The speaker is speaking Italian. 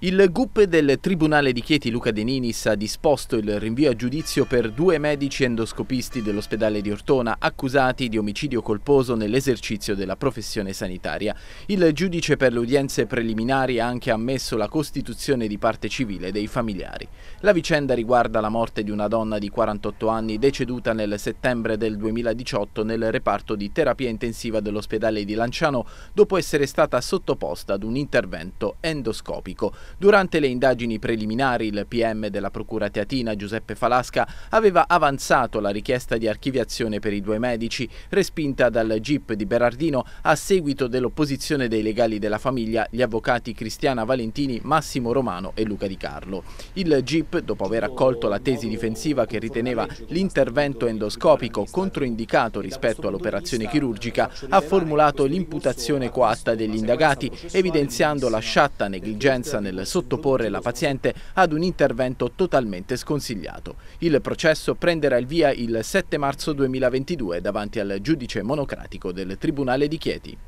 Il GUP del Tribunale di Chieti Luca De Ninis ha disposto il rinvio a giudizio per due medici endoscopisti dell'ospedale di Ortona accusati di omicidio colposo nell'esercizio della professione sanitaria. Il giudice per le udienze preliminari ha anche ammesso la costituzione di parte civile dei familiari. La vicenda riguarda la morte di una donna di 48 anni deceduta nel settembre del 2018 nel reparto di terapia intensiva dell'ospedale di Lanciano dopo essere stata sottoposta ad un intervento endoscopico. Durante le indagini preliminari il PM della Procura Teatina Giuseppe Falasca aveva avanzato la richiesta di archiviazione per i due medici, respinta dal GIP di Berardino a seguito dell'opposizione dei legali della famiglia, gli avvocati Cristiana Valentini, Massimo Romano e Luca Di Carlo. Il GIP, dopo aver accolto la tesi difensiva che riteneva l'intervento endoscopico controindicato rispetto all'operazione chirurgica, ha formulato l'imputazione coatta degli indagati, evidenziando la sciatta negligenza nel nel sottoporre la paziente ad un intervento totalmente sconsigliato. Il processo prenderà il via il 7 marzo 2022 davanti al giudice monocratico del Tribunale di Chieti.